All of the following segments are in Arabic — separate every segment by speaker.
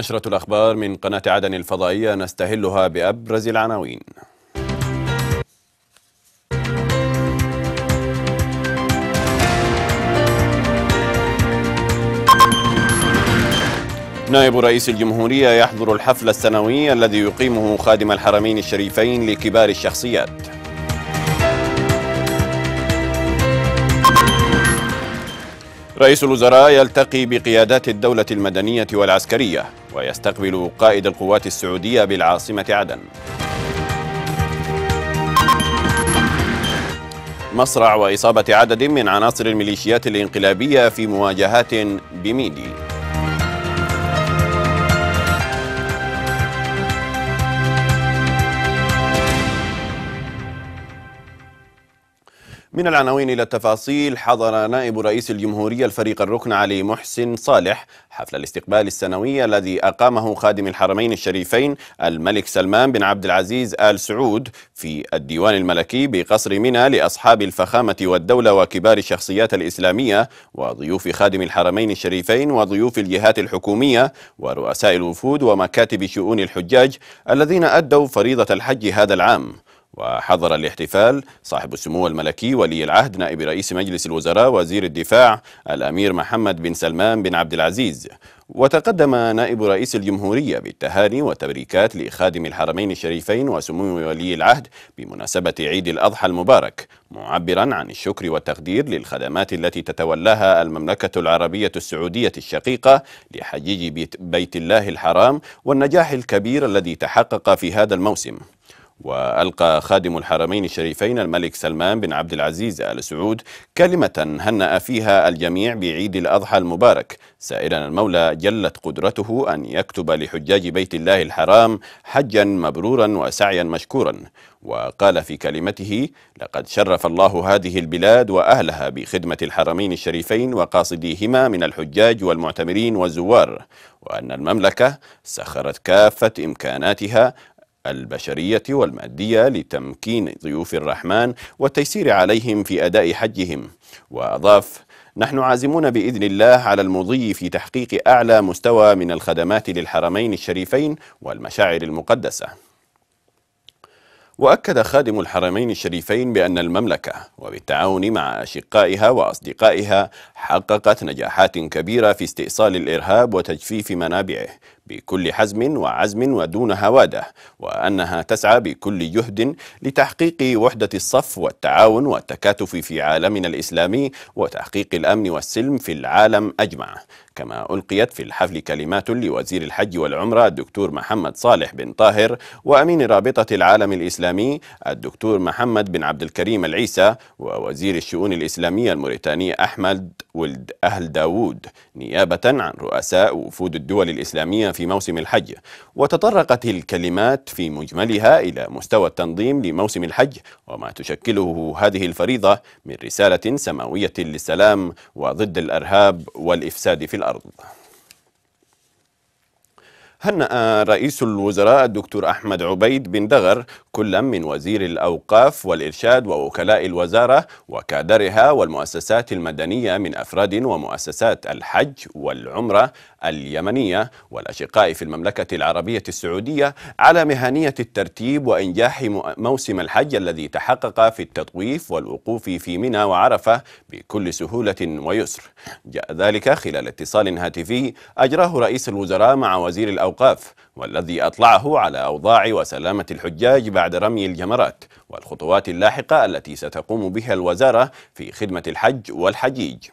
Speaker 1: نشرة الأخبار من قناة عدن الفضائية نستهلها بأبرز العناوين نائب رئيس الجمهورية يحضر الحفل السنوي الذي يقيمه خادم الحرمين الشريفين لكبار الشخصيات رئيس الوزراء يلتقي بقيادات الدولة المدنية والعسكرية ويستقبل قائد القوات السعودية بالعاصمة عدن مصرع وإصابة عدد من عناصر الميليشيات الانقلابية في مواجهات بميدي من العناوين إلى التفاصيل حضر نائب رئيس الجمهورية الفريق الركن علي محسن صالح حفل الاستقبال السنوي الذي أقامه خادم الحرمين الشريفين الملك سلمان بن عبد العزيز آل سعود في الديوان الملكي بقصر منى لأصحاب الفخامة والدولة وكبار الشخصيات الإسلامية وضيوف خادم الحرمين الشريفين وضيوف الجهات الحكومية ورؤساء الوفود ومكاتب شؤون الحجاج الذين أدوا فريضة الحج هذا العام وحضر الاحتفال صاحب السمو الملكي ولي العهد نائب رئيس مجلس الوزراء وزير الدفاع الأمير محمد بن سلمان بن عبد العزيز وتقدم نائب رئيس الجمهورية بالتهاني والتبريكات لخادم الحرمين الشريفين وسمو ولي العهد بمناسبة عيد الأضحى المبارك معبرا عن الشكر والتقدير للخدمات التي تتولاها المملكة العربية السعودية الشقيقة لحجيج بيت الله الحرام والنجاح الكبير الذي تحقق في هذا الموسم وألقى خادم الحرمين الشريفين الملك سلمان بن عبد العزيز آل سعود كلمة هنأ فيها الجميع بعيد الأضحى المبارك سائلا المولى جلت قدرته أن يكتب لحجاج بيت الله الحرام حجا مبرورا وسعيا مشكورا وقال في كلمته لقد شرف الله هذه البلاد وأهلها بخدمة الحرمين الشريفين وقاصديهما من الحجاج والمعتمرين والزوار وأن المملكة سخرت كافة إمكاناتها البشرية والمادية لتمكين ضيوف الرحمن والتيسير عليهم في أداء حجهم وأضاف نحن عازمون باذن الله على المضي في تحقيق اعلى مستوى من الخدمات للحرمين الشريفين والمشاعر المقدسه. واكد خادم الحرمين الشريفين بان المملكه وبالتعاون مع اشقائها واصدقائها حققت نجاحات كبيره في استئصال الارهاب وتجفيف منابعه بكل حزم وعزم ودون هواده وأنها تسعى بكل جهد لتحقيق وحدة الصف والتعاون والتكاتف في عالمنا الإسلامي وتحقيق الأمن والسلم في العالم أجمع كما ألقيت في الحفل كلمات لوزير الحج والعمرة الدكتور محمد صالح بن طاهر وأمين رابطة العالم الإسلامي الدكتور محمد بن عبد الكريم العيسى ووزير الشؤون الإسلامية الموريتاني أحمد ولد أهل داوود نيابة عن رؤساء وفود الدول الإسلامية في في موسم الحج وتطرقت الكلمات في مجملها إلى مستوى التنظيم لموسم الحج وما تشكله هذه الفريضة من رسالة سماوية للسلام وضد الأرهاب والإفساد في الأرض هنأ رئيس الوزراء الدكتور أحمد عبيد بن دغر كل من وزير الأوقاف والإرشاد ووكلاء الوزارة وكادرها والمؤسسات المدنية من أفراد ومؤسسات الحج والعمرة اليمنية والأشقاء في المملكة العربية السعودية على مهنية الترتيب وإنجاح موسم الحج الذي تحقق في التطويف والوقوف في منى وعرفة بكل سهولة ويسر جاء ذلك خلال اتصال هاتفي أجراه رئيس الوزراء مع وزير الأوقاف الأوقاف والذي أطلعه على أوضاع وسلامة الحجاج بعد رمي الجمرات والخطوات اللاحقة التي ستقوم بها الوزارة في خدمة الحج والحجيج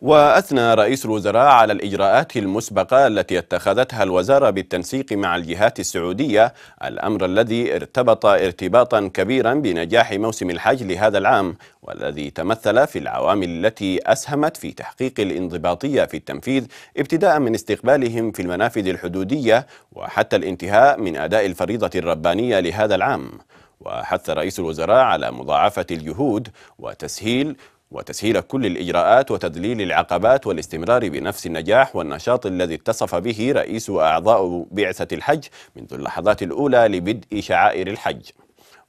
Speaker 1: وأثنى رئيس الوزراء على الإجراءات المسبقة التي اتخذتها الوزارة بالتنسيق مع الجهات السعودية الأمر الذي ارتبط ارتباطا كبيرا بنجاح موسم الحج لهذا العام والذي تمثل في العوامل التي أسهمت في تحقيق الانضباطية في التنفيذ ابتداء من استقبالهم في المنافذ الحدودية وحتى الانتهاء من أداء الفريضة الربانية لهذا العام وحث رئيس الوزراء على مضاعفة الجهود وتسهيل وتسهيل كل الإجراءات وتذليل العقبات والاستمرار بنفس النجاح والنشاط الذي اتصف به رئيس وأعضاء بعثة الحج منذ اللحظات الأولى لبدء شعائر الحج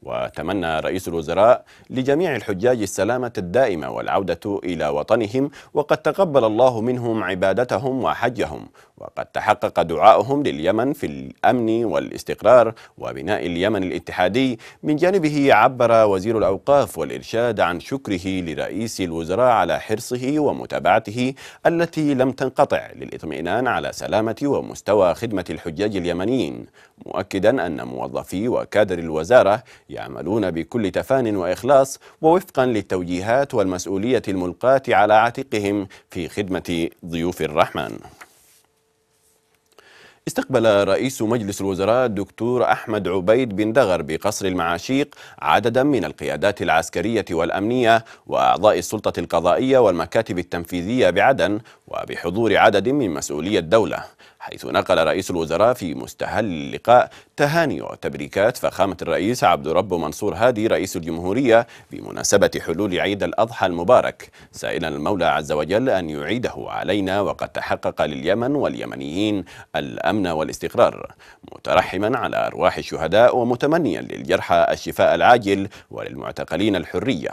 Speaker 1: وتمنى رئيس الوزراء لجميع الحجاج السلامة الدائمة والعودة إلى وطنهم وقد تقبل الله منهم عبادتهم وحجهم وقد تحقق دعائهم لليمن في الأمن والاستقرار وبناء اليمن الاتحادي من جانبه عبر وزير الأوقاف والإرشاد عن شكره لرئيس الوزراء على حرصه ومتابعته التي لم تنقطع للإطمئنان على سلامة ومستوى خدمة الحجاج اليمنيين مؤكدا أن موظفي وكادر الوزارة يعملون بكل تفان واخلاص ووفقا للتوجيهات والمسؤوليه الملقاه على عاتقهم في خدمه ضيوف الرحمن استقبل رئيس مجلس الوزراء الدكتور أحمد عبيد بن دغر بقصر المعاشيق عددا من القيادات العسكرية والأمنية وأعضاء السلطة القضائية والمكاتب التنفيذية بعدن وبحضور عدد من مسؤولي الدولة حيث نقل رئيس الوزراء في مستهل اللقاء تهاني وتبريكات فخامة الرئيس عبد رب منصور هادي رئيس الجمهورية بمناسبة حلول عيد الأضحى المبارك سائلا المولى عز وجل أن يعيده علينا وقد تحقق لليمن واليمنيين الأمن والاستقرار مترحما على أرواح الشهداء ومتمنيا للجرحى الشفاء العاجل وللمعتقلين الحرية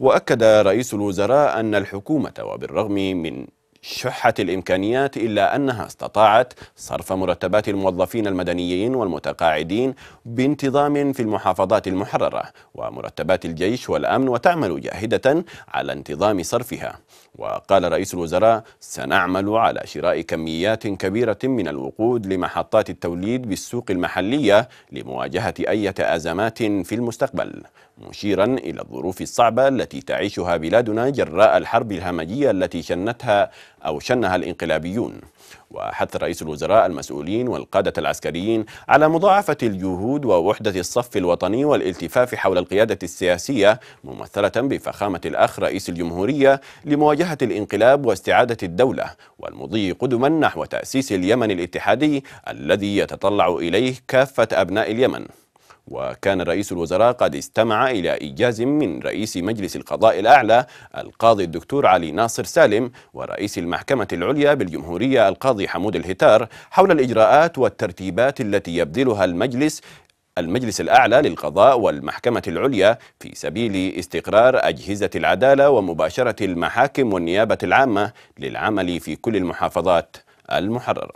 Speaker 1: وأكد رئيس الوزراء أن الحكومة وبالرغم من شحت الإمكانيات إلا أنها استطاعت صرف مرتبات الموظفين المدنيين والمتقاعدين بانتظام في المحافظات المحررة ومرتبات الجيش والأمن وتعمل جاهدة على انتظام صرفها وقال رئيس الوزراء سنعمل على شراء كميات كبيرة من الوقود لمحطات التوليد بالسوق المحلية لمواجهة أي أزمات في المستقبل مشيرا إلى الظروف الصعبة التي تعيشها بلادنا جراء الحرب الهمجية التي شنتها أو شنها الانقلابيون وحث رئيس الوزراء المسؤولين والقادة العسكريين على مضاعفة الجهود ووحدة الصف الوطني والالتفاف حول القيادة السياسية ممثلة بفخامة الأخ رئيس الجمهورية لمواجهة الانقلاب واستعادة الدولة والمضي قدما نحو تأسيس اليمن الاتحادي الذي يتطلع إليه كافة أبناء اليمن وكان رئيس الوزراء قد استمع إلى إيجاز من رئيس مجلس القضاء الأعلى القاضي الدكتور علي ناصر سالم ورئيس المحكمة العليا بالجمهورية القاضي حمود الهتار حول الإجراءات والترتيبات التي يبذلها المجلس المجلس الأعلى للقضاء والمحكمة العليا في سبيل استقرار أجهزة العدالة ومباشرة المحاكم والنيابة العامة للعمل في كل المحافظات المحررة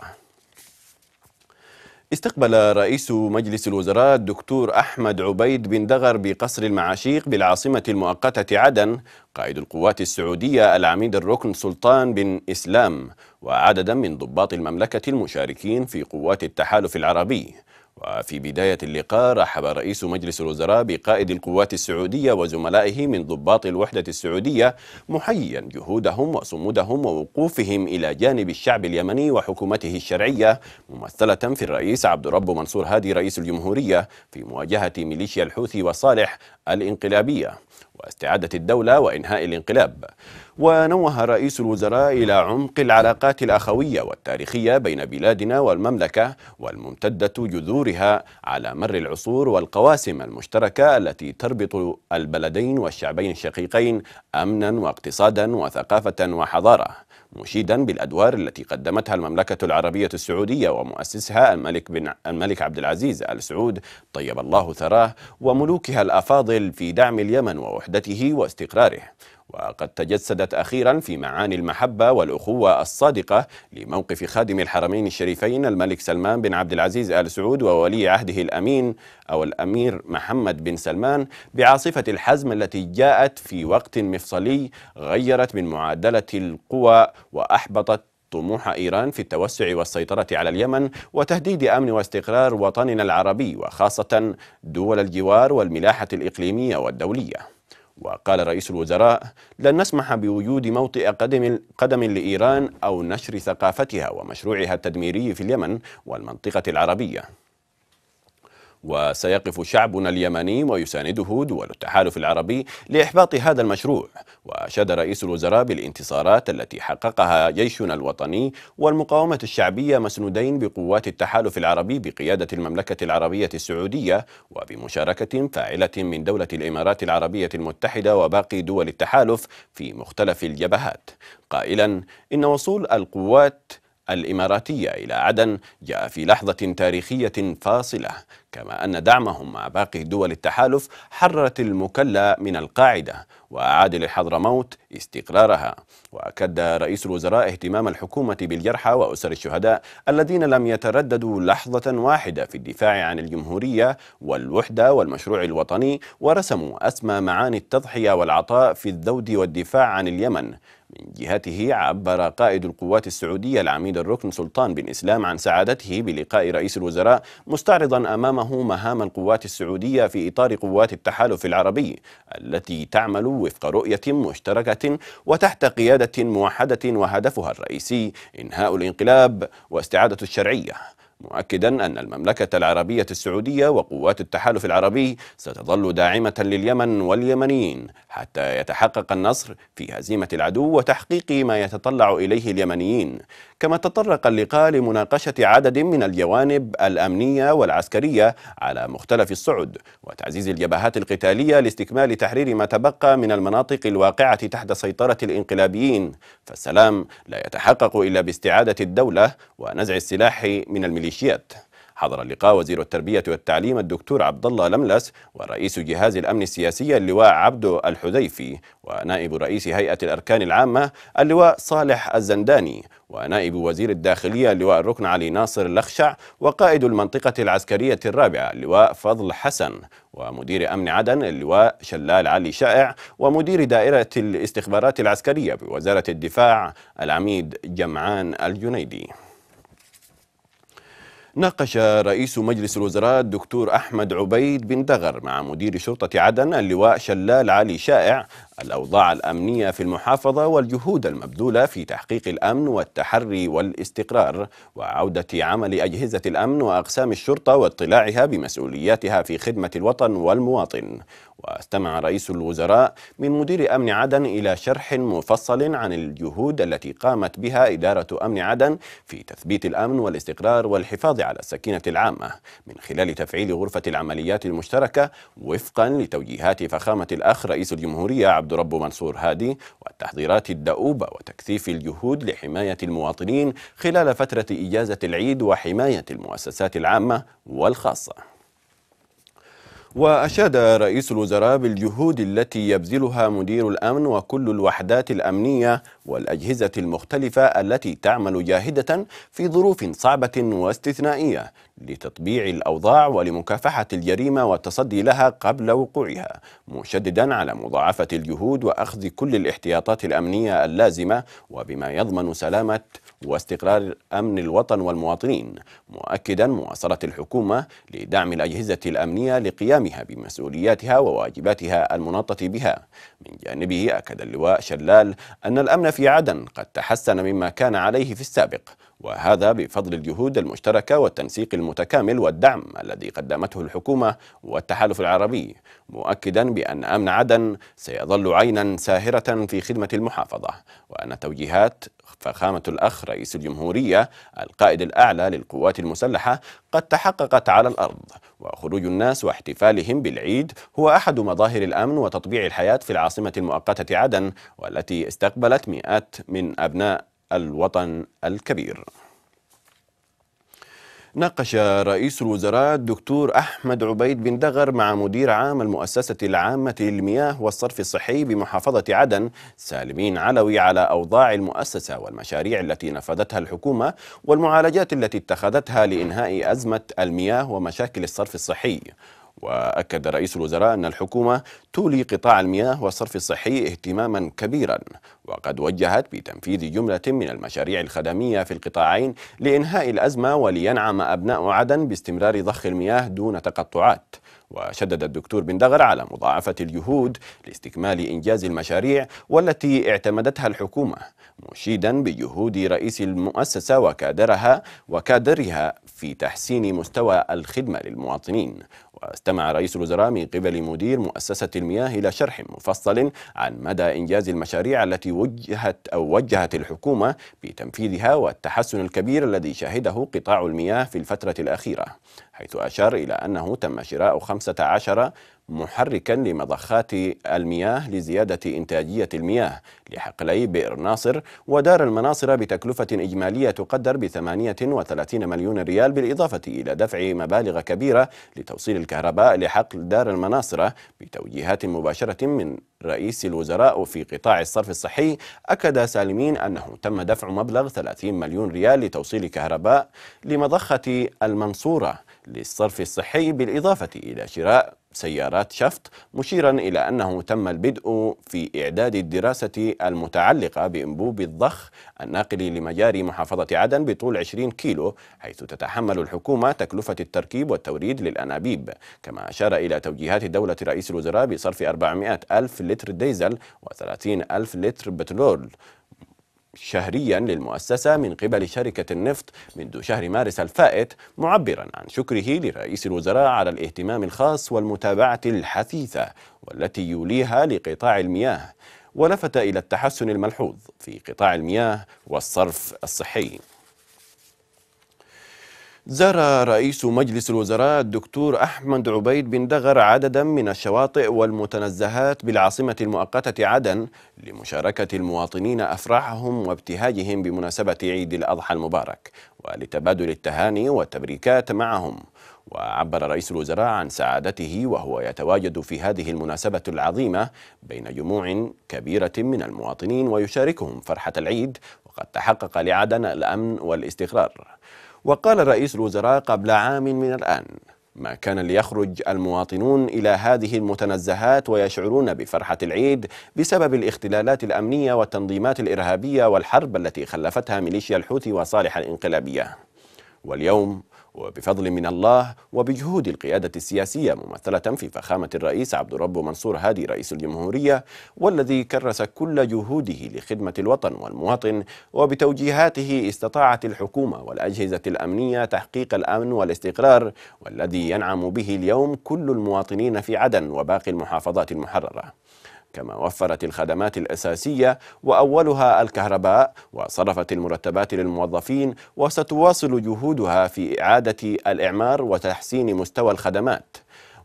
Speaker 1: استقبل رئيس مجلس الوزراء الدكتور أحمد عبيد بن دغر بقصر المعاشيق بالعاصمة المؤقتة عدن قائد القوات السعودية العميد الركن سلطان بن إسلام وعددا من ضباط المملكة المشاركين في قوات التحالف العربي وفي بداية اللقاء رحب رئيس مجلس الوزراء بقائد القوات السعودية وزملائه من ضباط الوحدة السعودية محييا جهودهم وصمودهم ووقوفهم إلى جانب الشعب اليمني وحكومته الشرعية ممثلة في الرئيس عبد الرب منصور هادي رئيس الجمهورية في مواجهة ميليشيا الحوثي وصالح الانقلابية واستعادة الدولة وإنهاء الانقلاب ونوه رئيس الوزراء إلى عمق العلاقات الأخوية والتاريخية بين بلادنا والمملكة والممتدة جذورها على مر العصور والقواسم المشتركة التي تربط البلدين والشعبين الشقيقين أمنا واقتصادا وثقافة وحضارة مشيدا بالادوار التي قدمتها المملكه العربيه السعوديه ومؤسسها الملك بن الملك عبد العزيز ال سعود طيب الله ثراه وملوكها الافاضل في دعم اليمن ووحدته واستقراره وقد تجسدت أخيرا في معاني المحبة والأخوة الصادقة لموقف خادم الحرمين الشريفين الملك سلمان بن عبد العزيز آل سعود وولي عهده الأمين أو الأمير محمد بن سلمان بعاصفة الحزم التي جاءت في وقت مفصلي غيرت من معادلة القوى وأحبطت طموح إيران في التوسع والسيطرة على اليمن وتهديد أمن واستقرار وطننا العربي وخاصة دول الجوار والملاحة الإقليمية والدولية وقال رئيس الوزراء لن نسمح بوجود موطئ قدم, قدم لإيران أو نشر ثقافتها ومشروعها التدميري في اليمن والمنطقة العربية وسيقف شعبنا اليمني ويسانده دول التحالف العربي لإحباط هذا المشروع وأشاد رئيس الوزراء بالانتصارات التي حققها جيشنا الوطني والمقاومة الشعبية مسنودين بقوات التحالف العربي بقيادة المملكة العربية السعودية وبمشاركة فاعلة من دولة الإمارات العربية المتحدة وباقي دول التحالف في مختلف الجبهات قائلا إن وصول القوات الإماراتية إلى عدن جاء في لحظة تاريخية فاصلة كما أن دعمهم مع باقي دول التحالف حررت المكلة من القاعدة وأعاد لحضرموت استقرارها وأكد رئيس الوزراء اهتمام الحكومة بالجرحى وأسر الشهداء الذين لم يترددوا لحظة واحدة في الدفاع عن الجمهورية والوحدة والمشروع الوطني ورسموا أسمى معاني التضحية والعطاء في الذود والدفاع عن اليمن من جهته عبر قائد القوات السعودية العميد الركن سلطان بن إسلام عن سعادته بلقاء رئيس الوزراء مستعرضا أمامه مهام القوات السعودية في إطار قوات التحالف العربي التي تعمل وفق رؤية مشتركة وتحت قيادة موحدة وهدفها الرئيسي إنهاء الانقلاب واستعادة الشرعية مؤكدا أن المملكة العربية السعودية وقوات التحالف العربي ستظل داعمة لليمن واليمنيين حتى يتحقق النصر في هزيمة العدو وتحقيق ما يتطلع إليه اليمنيين كما تطرق اللقاء لمناقشة عدد من الجوانب الأمنية والعسكرية على مختلف الصعد وتعزيز الجبهات القتالية لاستكمال تحرير ما تبقى من المناطق الواقعة تحت سيطرة الإنقلابيين فالسلام لا يتحقق إلا باستعادة الدولة ونزع السلاح من الميليشيات حضر اللقاء وزير التربية والتعليم الدكتور عبد الله لملس ورئيس جهاز الأمن السياسي اللواء عبد الحذيفي ونائب رئيس هيئة الأركان العامة اللواء صالح الزنداني ونائب وزير الداخلية اللواء الركن علي ناصر لخشع وقائد المنطقة العسكرية الرابعة اللواء فضل حسن ومدير أمن عدن اللواء شلال علي شائع ومدير دائرة الاستخبارات العسكرية بوزارة الدفاع العميد جمعان الجنيدي ناقش رئيس مجلس الوزراء الدكتور أحمد عبيد بن دغر مع مدير شرطة عدن اللواء شلال علي شائع الأوضاع الأمنية في المحافظة والجهود المبذولة في تحقيق الأمن والتحري والاستقرار وعودة عمل أجهزة الأمن وأقسام الشرطة واطلاعها بمسؤولياتها في خدمة الوطن والمواطن واستمع رئيس الوزراء من مدير أمن عدن إلى شرح مفصل عن الجهود التي قامت بها إدارة أمن عدن في تثبيت الأمن والاستقرار والحفاظ على السكينة العامة من خلال تفعيل غرفة العمليات المشتركة وفقا لتوجيهات فخامة الأخ رئيس الجمهورية عبد رب منصور هادي والتحضيرات الدؤوبة وتكثيف الجهود لحماية المواطنين خلال فترة إجازة العيد وحماية المؤسسات العامة والخاصة وأشاد رئيس الوزراء بالجهود التي يبذلها مدير الأمن وكل الوحدات الأمنية والأجهزة المختلفة التي تعمل جاهدة في ظروف صعبة واستثنائية لتطبيع الأوضاع ولمكافحة الجريمة والتصدي لها قبل وقوعها مشددا على مضاعفة الجهود وأخذ كل الاحتياطات الأمنية اللازمة وبما يضمن سلامة واستقرار أمن الوطن والمواطنين مؤكدا مواصلة الحكومة لدعم الأجهزة الأمنية لقيامها بمسؤولياتها وواجباتها المناطة بها من جانبه أكد اللواء شلال أن الأمن في عدن قد تحسن مما كان عليه في السابق وهذا بفضل الجهود المشتركة والتنسيق المتكامل والدعم الذي قدمته الحكومة والتحالف العربي مؤكدا بأن أمن عدن سيظل عينا ساهرة في خدمة المحافظة وأن توجيهات فخامة الأخ رئيس الجمهورية القائد الأعلى للقوات المسلحة قد تحققت على الأرض وخروج الناس واحتفالهم بالعيد هو أحد مظاهر الأمن وتطبيع الحياة في العاصمة المؤقتة عدن والتي استقبلت مئات من أبناء الوطن الكبير ناقش رئيس الوزراء الدكتور أحمد عبيد بن دغر مع مدير عام المؤسسة العامة للمياه والصرف الصحي بمحافظة عدن سالمين علوي على أوضاع المؤسسة والمشاريع التي نفذتها الحكومة والمعالجات التي اتخذتها لإنهاء أزمة المياه ومشاكل الصرف الصحي وأكد رئيس الوزراء أن الحكومة تولي قطاع المياه والصرف الصحي اهتماما كبيرا وقد وجهت بتنفيذ جملة من المشاريع الخدمية في القطاعين لإنهاء الأزمة ولينعم أبناء عدن باستمرار ضخ المياه دون تقطعات وشدد الدكتور بن دغر على مضاعفة الجهود لاستكمال إنجاز المشاريع والتي اعتمدتها الحكومة مشيدا بجهود رئيس المؤسسة وكادرها وكادرها في تحسين مستوى الخدمة للمواطنين واستمع رئيس الوزراء من قبل مدير مؤسسة المياه إلى شرح مفصل عن مدى إنجاز المشاريع التي وجهت أو وجهت الحكومة بتنفيذها والتحسن الكبير الذي شهده قطاع المياه في الفترة الأخيرة حيث أشار إلى أنه تم شراء 15 محركا لمضخات المياه لزيادة إنتاجية المياه لحقلي بئر ناصر ودار المناصر بتكلفة إجمالية تقدر ب 38 مليون ريال بالإضافة إلى دفع مبالغ كبيرة لتوصيل الكهرباء لحقل دار المناصرة بتوجيهات مباشرة من رئيس الوزراء في قطاع الصرف الصحي أكد سالمين أنه تم دفع مبلغ 30 مليون ريال لتوصيل كهرباء لمضخة المنصورة للصرف الصحي بالإضافة إلى شراء سيارات شفط مشيرا إلى أنه تم البدء في إعداد الدراسة المتعلقة بأنبوب الضخ الناقل لمجاري محافظة عدن بطول 20 كيلو حيث تتحمل الحكومة تكلفة التركيب والتوريد للأنابيب كما أشار إلى توجيهات دولة رئيس الوزراء بصرف 400 ألف لتر ديزل و30 ألف لتر بترول شهريا للمؤسسة من قبل شركة النفط منذ شهر مارس الفائت معبرا عن شكره لرئيس الوزراء على الاهتمام الخاص والمتابعة الحثيثة والتي يوليها لقطاع المياه ولفت إلى التحسن الملحوظ في قطاع المياه والصرف الصحي زار رئيس مجلس الوزراء الدكتور أحمد عبيد بن دغر عددا من الشواطئ والمتنزهات بالعاصمة المؤقتة عدن لمشاركة المواطنين أفراحهم وابتهاجهم بمناسبة عيد الأضحى المبارك ولتبادل التهاني والتبريكات معهم وعبر رئيس الوزراء عن سعادته وهو يتواجد في هذه المناسبة العظيمة بين جموع كبيرة من المواطنين ويشاركهم فرحة العيد وقد تحقق لعدن الأمن والاستقرار وقال رئيس الوزراء قبل عام من الآن ما كان ليخرج المواطنون إلى هذه المتنزهات ويشعرون بفرحة العيد بسبب الاختلالات الأمنية والتنظيمات الإرهابية والحرب التي خلفتها ميليشيا الحوثي وصالح الإنقلابية واليوم وبفضل من الله وبجهود القيادة السياسية ممثلة في فخامة الرئيس عبد الرب منصور هادي رئيس الجمهورية والذي كرس كل جهوده لخدمة الوطن والمواطن وبتوجيهاته استطاعت الحكومة والأجهزة الأمنية تحقيق الأمن والاستقرار والذي ينعم به اليوم كل المواطنين في عدن وباقي المحافظات المحررة كما وفرت الخدمات الأساسية وأولها الكهرباء وصرفت المرتبات للموظفين وستواصل جهودها في إعادة الإعمار وتحسين مستوى الخدمات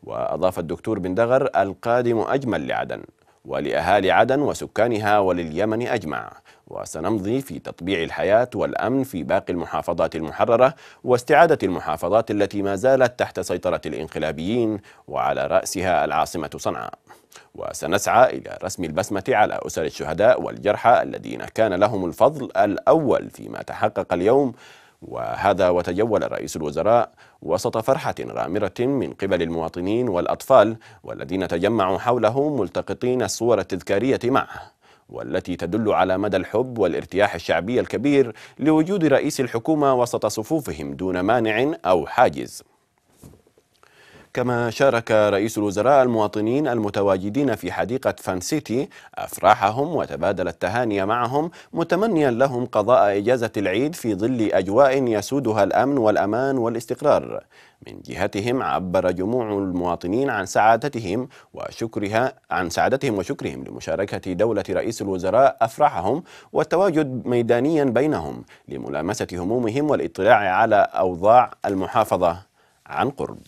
Speaker 1: وأضاف الدكتور بن دغر القادم أجمل لعدن ولأهالي عدن وسكانها ولليمن أجمع وسنمضي في تطبيع الحياة والأمن في باقي المحافظات المحررة واستعادة المحافظات التي ما زالت تحت سيطرة الإنقلابيين وعلى رأسها العاصمة صنعاء وسنسعى إلى رسم البسمة على أسر الشهداء والجرحى الذين كان لهم الفضل الأول فيما تحقق اليوم وهذا وتجول رئيس الوزراء وسط فرحة غامرة من قبل المواطنين والأطفال والذين تجمعوا حوله ملتقطين الصور التذكارية معه والتي تدل على مدى الحب والارتياح الشعبي الكبير لوجود رئيس الحكومة وسط صفوفهم دون مانع أو حاجز كما شارك رئيس الوزراء المواطنين المتواجدين في حديقة فان سيتي أفراحهم وتبادل التهاني معهم متمنيا لهم قضاء إجازة العيد في ظل أجواء يسودها الأمن والأمان والاستقرار من جهتهم عبر جموع المواطنين عن سعادتهم وشكرها عن سعادتهم وشكرهم لمشاركة دولة رئيس الوزراء أفراحهم والتواجد ميدانيا بينهم لملامسة همومهم والاطلاع على أوضاع المحافظة عن قرب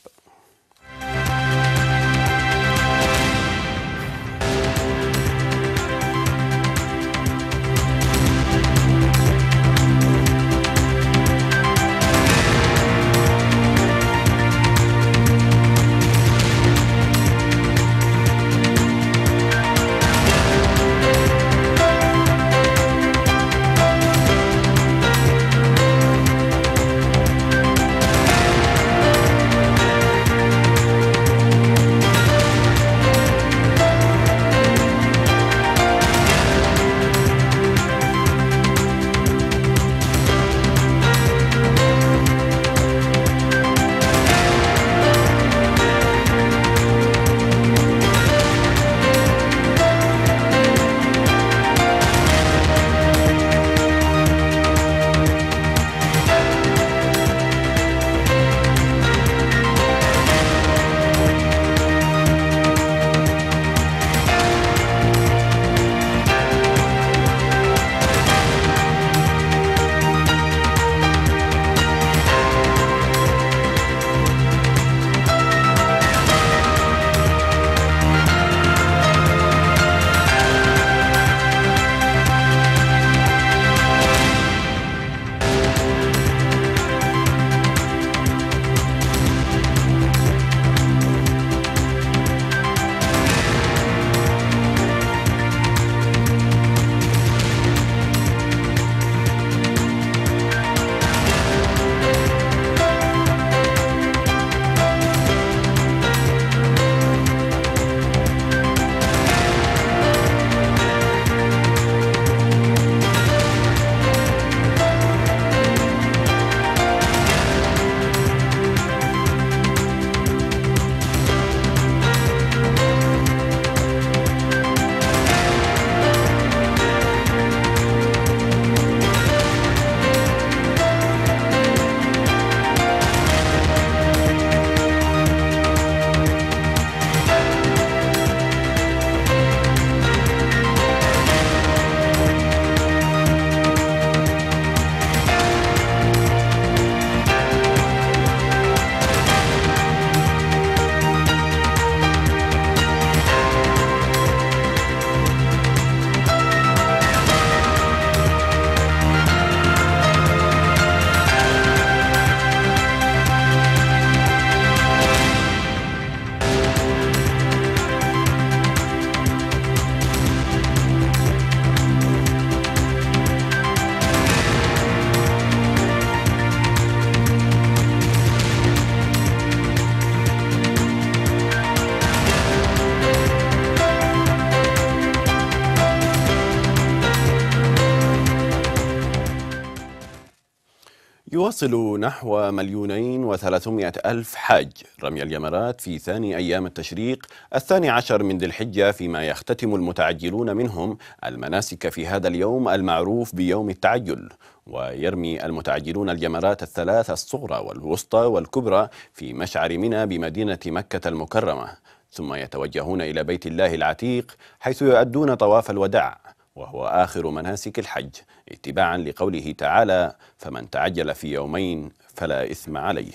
Speaker 1: يواصل نحو مليونين وثلاثمائة ألف حاج رمي الجمرات في ثاني أيام التشريق الثاني عشر من ذي الحجة فيما يختتم المتعجلون منهم المناسك في هذا اليوم المعروف بيوم التعجل ويرمي المتعجلون الجمرات الثلاث الصغرى والوسطى والكبرى في مشعر منى بمدينة مكة المكرمة ثم يتوجهون إلى بيت الله العتيق حيث يؤدون طواف الوداع وهو آخر مناسك الحج اتباعا لقوله تعالى فمن تعجل في يومين فلا إثم عليه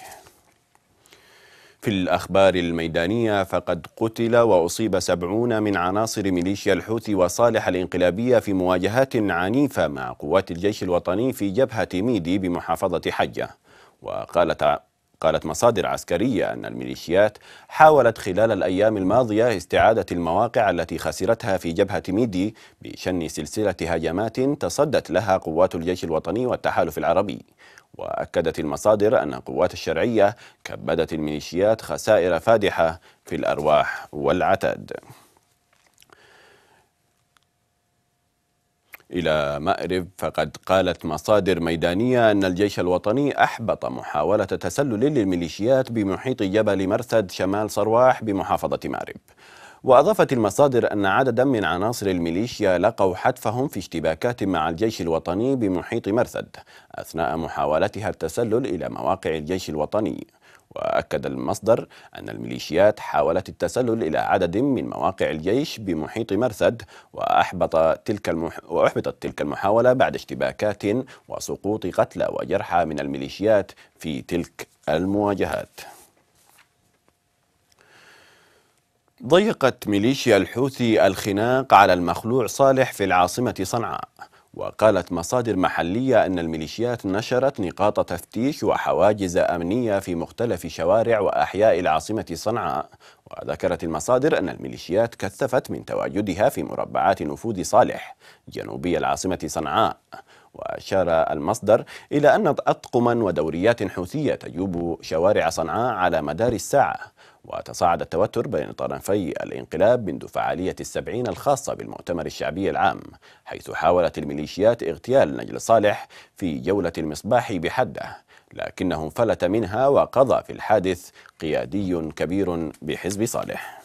Speaker 1: في الأخبار الميدانية فقد قتل وأصيب سبعون من عناصر ميليشيا الحوثي وصالح الإنقلابية في مواجهات عنيفة مع قوات الجيش الوطني في جبهة ميدي بمحافظة حجة وقالت قالت مصادر عسكرية أن الميليشيات حاولت خلال الأيام الماضية استعادة المواقع التي خسرتها في جبهة ميدي بشن سلسلة هجمات تصدت لها قوات الجيش الوطني والتحالف العربي وأكدت المصادر أن القوات الشرعية كبدت الميليشيات خسائر فادحة في الأرواح والعتاد إلى مأرب فقد قالت مصادر ميدانية أن الجيش الوطني أحبط محاولة تسلل للميليشيات بمحيط جبل مرسد شمال صرواح بمحافظة مأرب وأضافت المصادر أن عددا من عناصر الميليشيا لقوا حتفهم في اشتباكات مع الجيش الوطني بمحيط مرسد أثناء محاولتها التسلل إلى مواقع الجيش الوطني وأكد المصدر أن الميليشيات حاولت التسلل إلى عدد من مواقع الجيش بمحيط مرثد وأحبط تلك المح... وأحبطت تلك المحاولة بعد اشتباكات وسقوط قتلى وجرحى من الميليشيات في تلك المواجهات ضيقت ميليشيا الحوثي الخناق على المخلوع صالح في العاصمة صنعاء وقالت مصادر محلية أن الميليشيات نشرت نقاط تفتيش وحواجز أمنية في مختلف شوارع وأحياء العاصمة صنعاء وذكرت المصادر أن الميليشيات كثفت من تواجدها في مربعات نفوذ صالح جنوبي العاصمة صنعاء وأشار المصدر إلى أن أطقما ودوريات حوثية تجوب شوارع صنعاء على مدار الساعة وتصاعد التوتر بين طرفي الانقلاب منذ فعالية السبعين الخاصة بالمؤتمر الشعبي العام حيث حاولت الميليشيات اغتيال نجل صالح في جولة المصباح بحده لكنه فلت منها وقضى في الحادث قيادي كبير بحزب صالح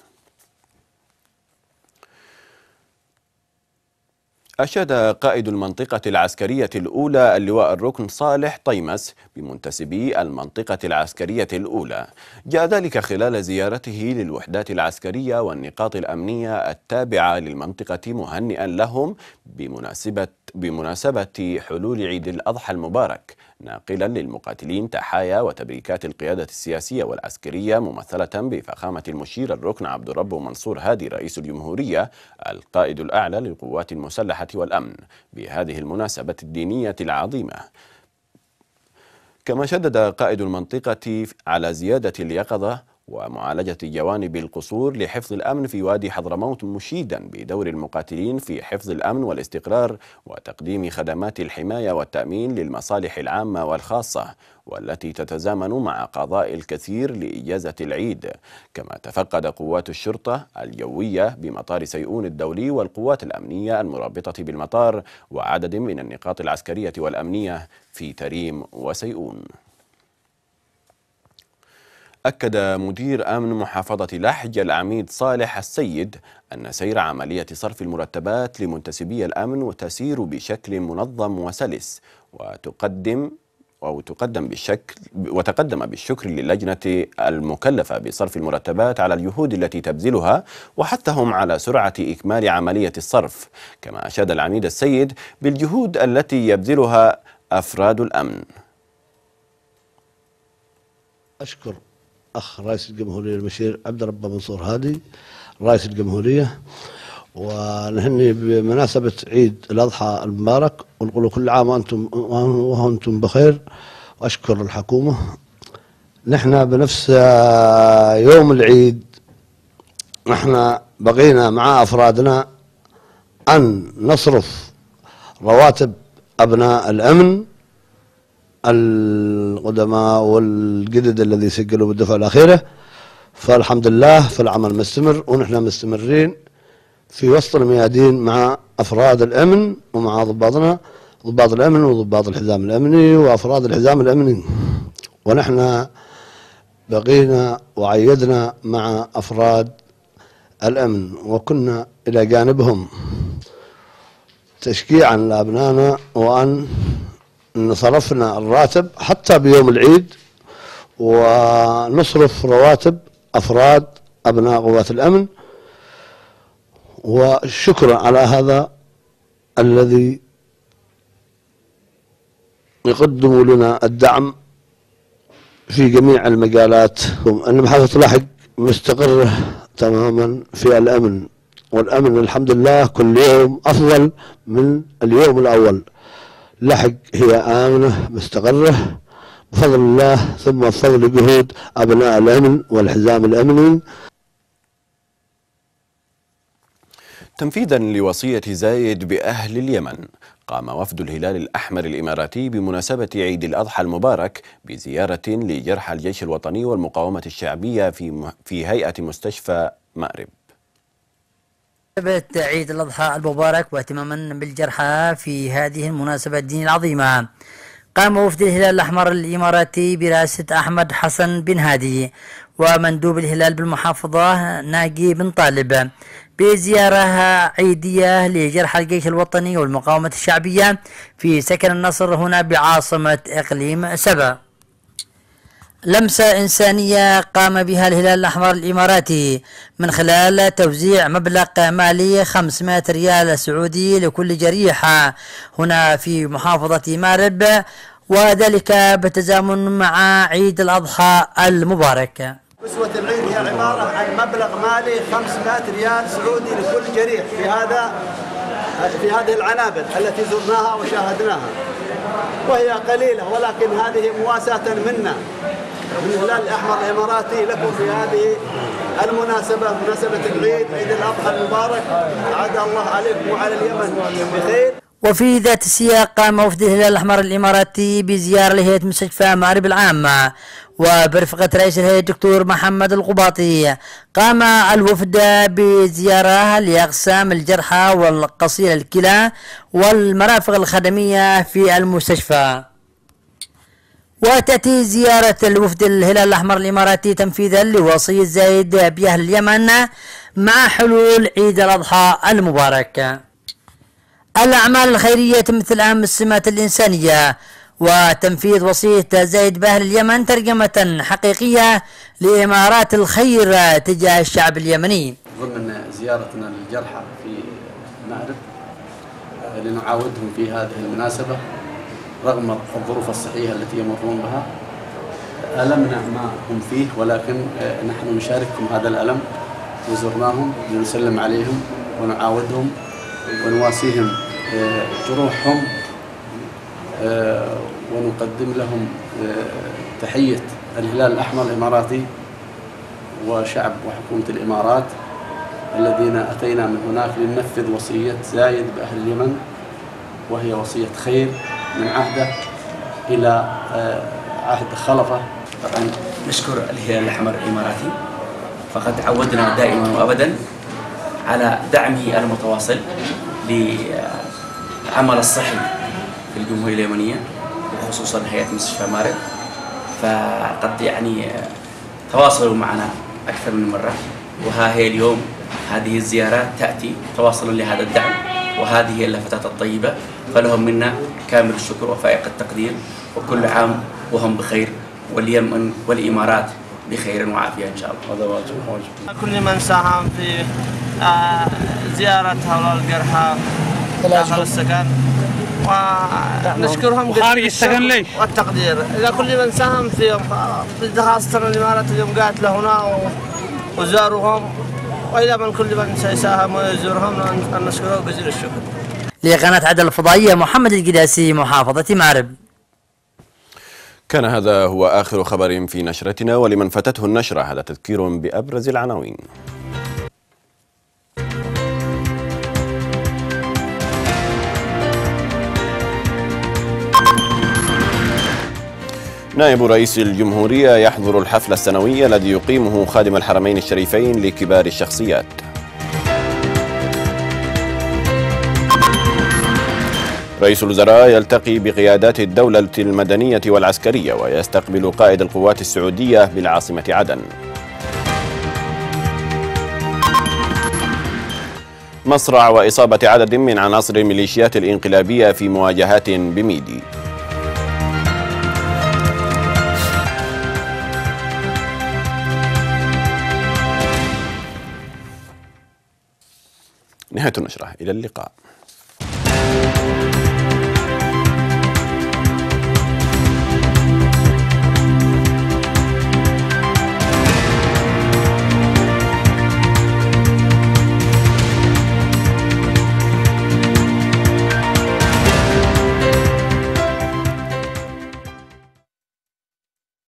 Speaker 1: أشاد قائد المنطقة العسكرية الأولى اللواء الركن صالح طيمس بمنتسبي المنطقة العسكرية الأولى جاء ذلك خلال زيارته للوحدات العسكرية والنقاط الأمنية التابعة للمنطقة مهنئا لهم بمناسبة, بمناسبة حلول عيد الأضحى المبارك ناقلا للمقاتلين تحايا وتبريكات القيادة السياسية والعسكرية ممثلة بفخامة المشير الركن عبد الرب منصور هادي رئيس الجمهورية القائد الأعلى للقوات المسلحة والأمن بهذه المناسبة الدينية العظيمة كما شدد قائد المنطقة على زيادة اليقظة ومعالجة جوانب القصور لحفظ الأمن في وادي حضرموت مشيدا بدور المقاتلين في حفظ الأمن والاستقرار وتقديم خدمات الحماية والتأمين للمصالح العامة والخاصة والتي تتزامن مع قضاء الكثير لإجازة العيد كما تفقد قوات الشرطة الجوية بمطار سيئون الدولي والقوات الأمنية المرابطة بالمطار وعدد من النقاط العسكرية والأمنية في تريم وسيئون أكد مدير أمن محافظة لحج العميد صالح السيد أن سير عملية صرف المرتبات لمنتسبي الأمن تسير بشكل منظم وسلس وتقدم أو تقدم بالشكل وتقدم بالشكر للجنة المكلفة بصرف المرتبات على الجهود التي تبذلها وحثهم على سرعة إكمال عملية الصرف كما أشاد العميد السيد بالجهود التي يبذلها أفراد الأمن
Speaker 2: أشكر الاخ رئيس الجمهوريه المشير عبد ربه منصور هادي رئيس الجمهوريه ونهني بمناسبه عيد الاضحى المبارك ونقول كل عام وانتم وانتم بخير واشكر الحكومه نحن بنفس يوم العيد نحن بقينا مع افرادنا ان نصرف رواتب ابناء الامن القدماء والجدد الذي سجلوا بالدفعة الأخيرة فالحمد لله فالعمل مستمر ونحن مستمرين في وسط الميادين مع أفراد الأمن ومع ضباطنا ضباط الأمن وضباط الحزام الأمني وأفراد الحزام الأمني ونحن بقينا وعيدنا مع أفراد الأمن وكنا إلى جانبهم تشجيعا لأبنائنا وأن ان صرفنا الراتب حتى بيوم العيد ونصرف رواتب افراد ابناء قوات الامن وشكرا على هذا الذي يقدم لنا الدعم في جميع المجالات ان المحافظة لاحق مستقرة تماما في الأمن والأمن الحمد لله كل يوم أفضل من اليوم الأول لحق هي آمنة مستقرة بفضل الله ثم بفضل جهود أبناء الأمن والحزام الأمني
Speaker 1: تنفيذا لوصية زايد بأهل اليمن قام وفد الهلال الأحمر الإماراتي بمناسبة عيد الأضحى المبارك بزيارة لجرحى الجيش الوطني والمقاومة الشعبية في, في هيئة مستشفى مأرب
Speaker 3: بمناسبة عيد الأضحى المبارك واهتماما بالجرحى في هذه المناسبة الدينية العظيمة قام وفد الهلال الأحمر الإماراتي برئاسة أحمد حسن بن هادي ومندوب الهلال بالمحافظة ناجي بن طالب بزيارة عيدية لجرحى الجيش الوطني والمقاومة الشعبية في سكن النصر هنا بعاصمة إقليم سبأ لمسة إنسانية قام بها الهلال الأحمر الإماراتي من خلال توزيع مبلغ مالي 500 ريال سعودي لكل جريح هنا في محافظة مارب وذلك بالتزامن مع عيد الأضحى المبارك
Speaker 2: أسوة العيد هي عبارة عن مبلغ مالي 500 ريال سعودي لكل جريح في هذا في هذه العنابر التي زرناها وشاهدناها وهي قليلة ولكن هذه مواساة منا الهلال الأحمر الإماراتي لكم في هذه المناسبة مناسبة العيد عيد الأضحى المبارك عاد الله عليكم وعلى اليمن بخير
Speaker 3: وفي ذات السياق قام وفد الهلال الأحمر الإماراتي بزيارة لهيئة مستشفى مأرب العامة وبرفقة رئيس الهيئة الدكتور محمد القباطي قام الوفد بزيارة لأقسام الجرحى والقصير الكلى والمرافق الخدمية في المستشفى وتأتي زيارة الوفد الهلال الأحمر الإماراتي تنفيذا لوصية زايد بأهل اليمن مع حلول عيد الأضحى المبارك الأعمال الخيرية تمثل أهم السمات الإنسانية وتنفيذ وصية زايد باهل اليمن ترجمة حقيقية لإمارات الخير تجاه الشعب اليمني
Speaker 2: ضمن زيارتنا للجرحى في المأرب آه، لنعاودهم في هذه المناسبة رغم الظروف الصحية التي يمرون بها ألمنا ما هم فيه ولكن آه، نحن نشارككم هذا الألم وزرناهم لنسلم عليهم ونعاودهم ونواسيهم آه، جروحهم آه، ونقدم لهم تحية الهلال الأحمر الإماراتي وشعب وحكومة الإمارات الذين أتينا من هناك لننفذ وصية زايد بأهل اليمن وهي وصية خير من عهده إلى آه، عهد خلفه طبعا نشكر الهلال الأحمر الإماراتي فقد عودنا دائما وأبدا على دعمه المتواصل للعمل الصحي في الجمهورية اليمنية وخصوصا هيئة مستشفى مارب فقد يعني آه، تواصلوا معنا أكثر من مرة وها هي اليوم هذه الزيارات تأتي تواصلا لهذا الدعم وهذه هي اللفتات الطيبة فلهم منا كامل الشكر وفائق التقدير وكل عام وهم بخير واليمن والإمارات بخير وعافية إن شاء الله هذا واجب كل من ساهم في آه، زيارة هؤلاء الجرحى داخل السكن ونشكرهم خارج السكن ليش؟ والتقدير إلى كل من ساهم في خاصة الإمارات اليوم قالت لهنا وزاروهم والى من كل من سيساهم ويزورهم نشكره جزيل الشكر.
Speaker 3: لقناه عدل الفضائيه محمد القداسي محافظه مارب. كان
Speaker 1: هذا هو اخر خبر في نشرتنا ولمن فاتته النشره هذا تذكير بابرز العناوين. نائب رئيس الجمهورية يحضر الحفل السنوي الذي يقيمه خادم الحرمين الشريفين لكبار الشخصيات رئيس الوزراء يلتقي بقيادات الدولة المدنية والعسكرية ويستقبل قائد القوات السعودية بالعاصمة عدن مصرع وإصابة عدد من عناصر الميليشيات الإنقلابية في مواجهات بميدي نهاية النشرة إلى اللقاء